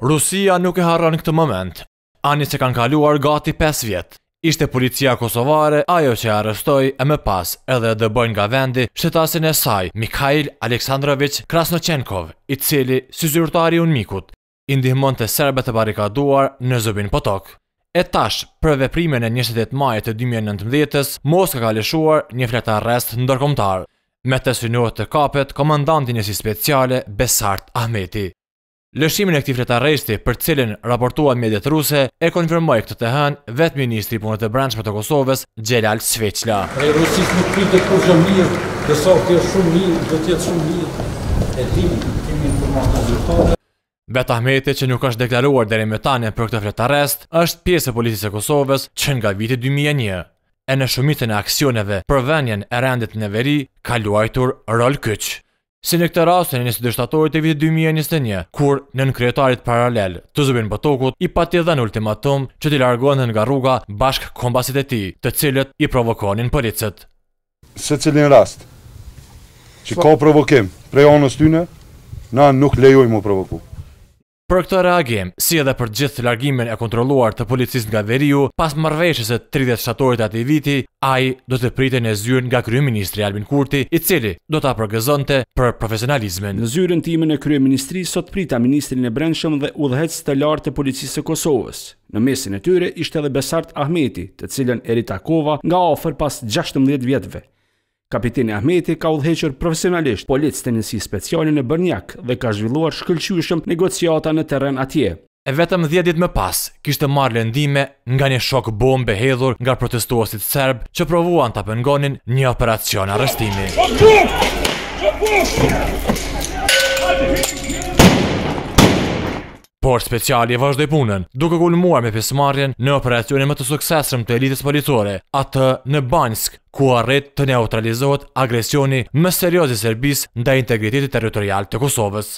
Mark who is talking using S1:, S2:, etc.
S1: Rusia nuk e harron në këtë moment. Ani se kanë kaluar gati 5 vjetë. Ishte policia kosovare, ajo që e arrestoj e më pas edhe dhe bëjnë nga vendi shtetasin e saj, Mikhail Aleksandrovich Krasnochenkov, i cili, si zyrtari unë mikut, indihmon të serbet e barikaduar në zëbin potok. E tash, për veprime në njështetet majet e 2019-ës, ka lëshuar një fleta arrest në me të synuot të kapet komandantin e si speciale Besart Ahmeti. Lëshimin e këtij fletarresti, për cilin cilën raportuan mediat ruse, e konfirmoi këtë të hënë vetë ministri i punëve të brendshme të Kosovës, Xhelal Sveçla. Prej rusis
S2: nuk pritet të kujtë mirë, do sa të shumë mirë, do të jetë shumë mirë.
S1: E tim, kemi informata zyrtare. Bet Ahmeti, që nuk është deklaruar deri më tani për këtë fletarrest, është pjesë e politisë së Kosovës që nga viti 2001 e në shumitën e aksioneve për vënien e rendit në veri ka luajtur rol kyç. Si në këtë rast, në njësë dështatorit e vitë 2021, kur në në paralel të zubin pëtokut, i pati edhe në ultimatum që t'i largohen dhe nga rruga bashkë kombasit e ti, të cilët i provokonin policet.
S2: Se cilin rast, që ka provokim prej anës tyne, na nuk lejoj mu provoku.
S1: Për këtë reagim, si edhe për gjithë largimin e kontroluar të policisë nga veriu, pas marveshës e 30 shtatorit ati viti, ai do të prite në zyrën nga Krye Ministri Albin Kurti, i cili do të apërgëzonte për profesionalizmin.
S2: Në zyrën timë në Krye Ministri, sot prita Ministrin e Brenshëm dhe udhec të lartë të policisë e Kosovës. Në mesin e tyre ishte edhe Besart Ahmeti, të cilën Eritakova, nga ofër pas 16 vjetëve. Kapiteni Ahmeti ka udhëhequr profesionalisht policë njësi specialin e Bërnjak dhe ka zhvilluar shkëlqyeshëm negociata në terren atje.
S1: E vetëm 10 ditë më pas, kishte marrë lëndime nga një shok bombe hedhur nga protestuesit serb që provuan ta pengonin një operacion arrestimi por speciali e vazhdoj punën, duke gullmuar me pismarjen në operacionin më të suksesrëm të elitës politore, atë në Banjsk, ku arret të neutralizohet agresioni më seriozi serbis nda integritetit teritorial të Kosovës.